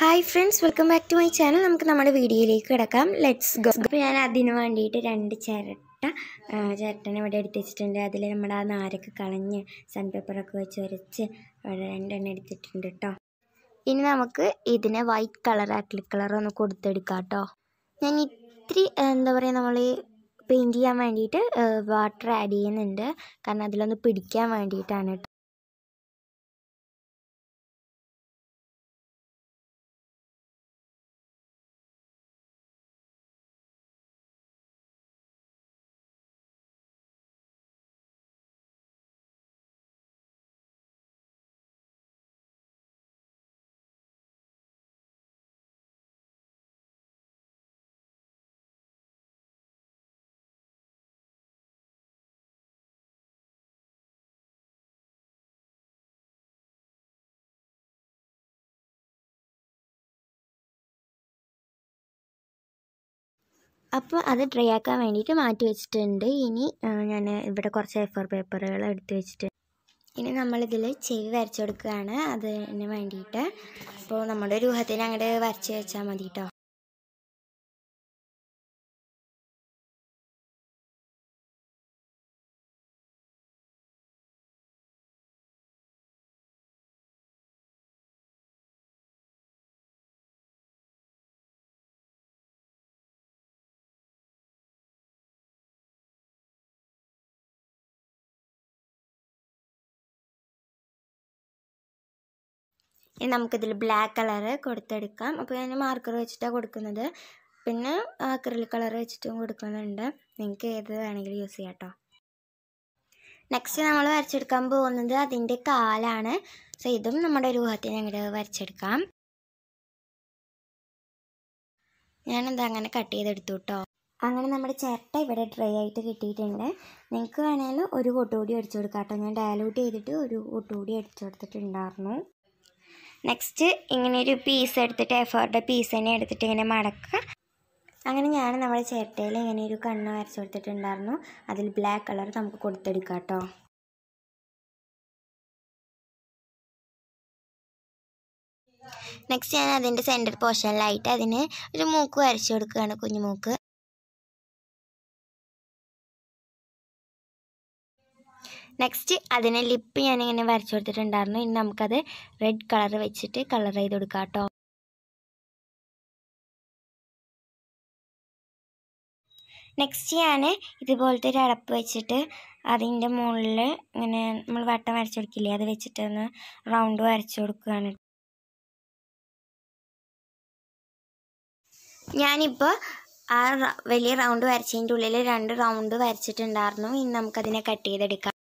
hi friends welcome back to my channel നമുക്ക് നമ്മുടെ വീഡിയോയിലേക്ക് കിടക്കാം ലെറ്റ്സ് ഗോ അപ്പോൾ ഞാൻ അതിന് വേണ്ടിയിട്ട് രണ്ട് ചിരട്ട ചിരട്ടനെ ഇവിടെ എടുത്ത് വെച്ചിട്ടുണ്ട് അതിൽ നമ്മുടെ ആ നാരൊക്കെ കളഞ്ഞ് സൺപേപ്പറൊക്കെ വെച്ച് ഉരച്ച് ഇവിടെ രണ്ടെണ്ണം എടുത്തിട്ടുണ്ട് കേട്ടോ ഇനി നമുക്ക് ഇതിനെ വൈറ്റ് കളർ അക്ലിക് കളർ ഒന്ന് കൊടുത്തെടുക്കാം കേട്ടോ ഞാൻ ഇത്തിരി എന്താ പറയുക നമ്മൾ പെയിൻറ്റ് ചെയ്യാൻ വേണ്ടിയിട്ട് വാട്ടർ ആഡ് ചെയ്യുന്നുണ്ട് കാരണം അതിലൊന്ന് പിടിക്കാൻ വേണ്ടിയിട്ടാണ് കേട്ടോ അപ്പോൾ അത് ഡ്രൈ ആക്കാൻ വേണ്ടിയിട്ട് മാറ്റി വെച്ചിട്ടുണ്ട് ഇനി ഞാൻ ഇവിടെ കുറച്ച് എഫോർ പേപ്പറുകൾ എടുത്ത് വെച്ചിട്ടുണ്ട് ഇനി നമ്മളിതിൽ ചെവി വരച്ചു കൊടുക്കുകയാണ് അതിന് വേണ്ടിയിട്ട് അപ്പോൾ നമ്മുടെ രൂഹത്തിന് അങ്ങോട്ട് വരച്ച് വെച്ചാൽ മതി കേട്ടോ ഇനി നമുക്കിതിൽ ബ്ലാക്ക് കളറ് കൊടുത്തെടുക്കാം അപ്പോൾ ഞാൻ മാർക്കർ വെച്ചിട്ടാണ് കൊടുക്കുന്നത് പിന്നെ അക്രലിക് കളർ വെച്ചിട്ടും കൊടുക്കുന്നുണ്ട് നിങ്ങൾക്ക് ഏത് വേണമെങ്കിലും യൂസ് ചെയ്യാം കേട്ടോ നെക്സ്റ്റ് നമ്മൾ വരച്ചെടുക്കാൻ പോകുന്നത് അതിൻ്റെ കാലാണ് സോ ഇതും നമ്മുടെ രൂപത്തിന് അങ്ങോട്ട് വരച്ചെടുക്കാം ഞാനിത് അങ്ങനെ കട്ട് ചെയ്തെടുത്തു കേട്ടോ അങ്ങനെ നമ്മുടെ ചിരട്ട ഇവിടെ ഡ്രൈ ആയിട്ട് കിട്ടിയിട്ടുണ്ട് നിങ്ങൾക്ക് വേണമെങ്കിൽ ഒരു കൊട്ടുകൂടി അടിച്ചു കൊടുക്കാം കേട്ടോ ഞാൻ ഡയലൂട്ട് ചെയ്തിട്ട് ഒരു കൊട്ടുകൂടി അടിച്ചു കൊടുത്തിട്ടുണ്ടായിരുന്നു നെക്സ്റ്റ് ഇങ്ങനെ ഒരു പീസ് എടുത്തിട്ട് എഫോറിൻ്റെ പീസ് തന്നെ എടുത്തിട്ട് ഇങ്ങനെ മടക്കുക അങ്ങനെ ഞാൻ നമ്മുടെ ചിരട്ടയിൽ ഇങ്ങനെ ഒരു കണ്ണ് വരച്ചു കൊടുത്തിട്ടുണ്ടായിരുന്നു അതിൽ ബ്ലാക്ക് കളർ നമുക്ക് കൊടുത്തെടുക്കാം കേട്ടോ നെക്സ്റ്റ് ഞാൻ അതിൻ്റെ സെൻറ്റർ പോർഷനിലായിട്ട് അതിന് ഒരു മൂക്ക് വരച്ചു കൊടുക്കുകയാണ് കുഞ്ഞുമൂക്ക് നെക്സ്റ്റ് അതിന് ലിപ്പ് ഞാനിങ്ങനെ വരച്ചു കൊടുത്തിട്ടുണ്ടായിരുന്നു ഇനി നമുക്കത് റെഡ് കളർ വെച്ചിട്ട് കളർ ചെയ്ത് കൊടുക്കാം കേട്ടോ നെക്സ്റ്റ് ഞാൻ ഇതുപോലത്തെ ഒരു അടപ്പ് വെച്ചിട്ട് അതിൻ്റെ മുകളിൽ ഇങ്ങനെ നമ്മൾ വട്ടം വരച്ചു കൊടുക്കില്ലേ അത് വെച്ചിട്ട് ഒന്ന് റൗണ്ട് വരച്ചു കൊടുക്കുകയാണ് ഞാനിപ്പോൾ ആ വലിയ റൗണ്ട് വരച്ചതിൻ്റെ ഉള്ളിൽ രണ്ട് റൗണ്ട് വരച്ചിട്ടുണ്ടായിരുന്നു ഇനി നമുക്കതിനെ കട്ട് ചെയ്തെടുക്കാം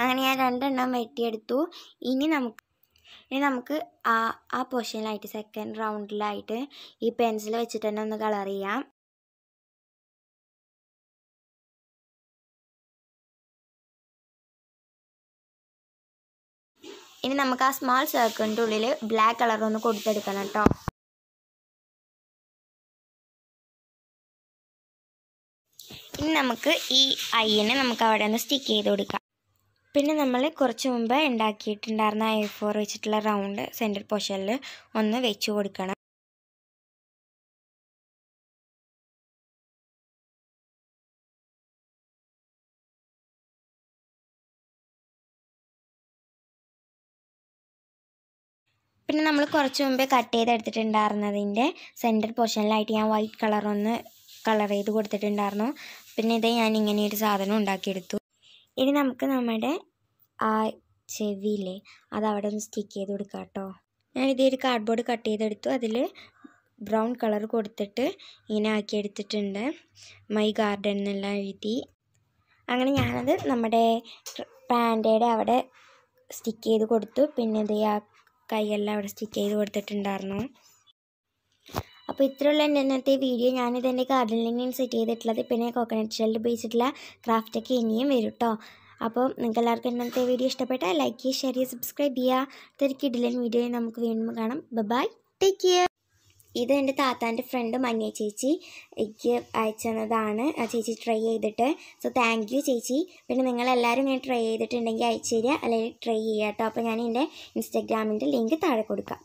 അങ്ങനെ ഞാൻ രണ്ടെണ്ണം വെട്ടിയെടുത്തു ഇനി നമുക്ക് ഇനി നമുക്ക് ആ ആ പൊസിഷനിലായിട്ട് സെക്കൻഡ് റൗണ്ടിലായിട്ട് ഈ പെൻസിൽ വെച്ചിട്ട് തന്നെ ഒന്ന് കളർ ചെയ്യാം ഇനി നമുക്ക് ആ സ്മോൾ സർക്കിളിൻ്റെ ഉള്ളിൽ ബ്ലാക്ക് കളർ ഒന്ന് കൊടുത്തെടുക്കണം കേട്ടോ ഇനി നമുക്ക് ഈ ഐനെ നമുക്ക് അവിടെ ഒന്ന് സ്റ്റിക്ക് ചെയ്ത് കൊടുക്കാം പിന്നെ നമ്മൾ കുറച്ച് മുമ്പ് ഉണ്ടാക്കിയിട്ടുണ്ടായിരുന്ന എ ഫോർ വെച്ചിട്ടുള്ള റൗണ്ട് സെൻറ്റർ പോർഷനിൽ ഒന്ന് വെച്ച് കൊടുക്കണം പിന്നെ നമ്മൾ കുറച്ച് മുമ്പേ കട്ട് ചെയ്തെടുത്തിട്ടുണ്ടായിരുന്നതിൻ്റെ സെൻറ്റർ പോർഷനിലായിട്ട് ഞാൻ വൈറ്റ് കളർ ഒന്ന് കളർ ചെയ്ത് കൊടുത്തിട്ടുണ്ടായിരുന്നു പിന്നെ ഇത് ഞാൻ ഇങ്ങനെ ഒരു സാധനം ഉണ്ടാക്കിയെടുത്തു ഇനി നമുക്ക് നമ്മുടെ ആ ചെവിയില്ലേ അത് അവിടെ ഒന്ന് സ്റ്റിക്ക് ചെയ്ത് കൊടുക്കാം കേട്ടോ ഞാനിതേ ഒരു കാർഡ്ബോർഡ് കട്ട് ചെയ്തെടുത്തു അതിൽ ബ്രൗൺ കളർ കൊടുത്തിട്ട് ഇങ്ങനെ ആക്കിയെടുത്തിട്ടുണ്ട് മൈ ഗാർഡൻ എന്നെല്ലാം എഴുതി അങ്ങനെ ഞാനത് നമ്മുടെ പാൻറ്റയുടെ അവിടെ സ്റ്റിക്ക് ചെയ്ത് കൊടുത്തു പിന്നെ ഇത് ആ കൈയെല്ലാം അവിടെ സ്റ്റിക്ക് ചെയ്ത് കൊടുത്തിട്ടുണ്ടായിരുന്നു അപ്പോൾ ഇത്രയുള്ള എൻ്റെ ഇന്നത്തെ വീഡിയോ ഞാനിത് എൻ്റെ ഗാർഡനിലാണ് സെറ്റ് ചെയ്തിട്ടുള്ളത് പിന്നെ കോക്കനട്ട് ഷെല്ലിൽ ഉപയോഗിച്ചിട്ടുള്ള ക്രാഫ്റ്റൊക്കെ ഇനിയും വരും കേട്ടോ അപ്പോൾ നിങ്ങൾക്ക് എല്ലാവർക്കും ഇന്നത്തെ വീഡിയോ ഇഷ്ടപ്പെട്ടാൽ ലൈക്ക് ചെയ്യുക ഷെയർ ചെയ്യുക സബ്സ്ക്രൈബ് ചെയ്യുക തിരക്കി ഇടലൻ വീഡിയോ നമുക്ക് വീണ്ടും കാണാം ബൈ ടേക്ക് കെയർ ഇത് എൻ്റെ താത്താൻ്റെ ഫ്രണ്ട് മന്യ ചേച്ചി എനിക്ക് അയച്ചതാണ് ആ ചേച്ചി ട്രൈ ചെയ്തിട്ട് സോ താങ്ക് യു ചേച്ചി പിന്നെ നിങ്ങളെല്ലാവരും ഞാൻ ട്രൈ ചെയ്തിട്ടുണ്ടെങ്കിൽ അയച്ചു തരിക അല്ലെങ്കിൽ ട്രൈ ചെയ്യാം കേട്ടോ അപ്പോൾ ഞാൻ എൻ്റെ ഇൻസ്റ്റാഗ്രാമിൻ്റെ ലിങ്ക് താഴെ കൊടുക്കാം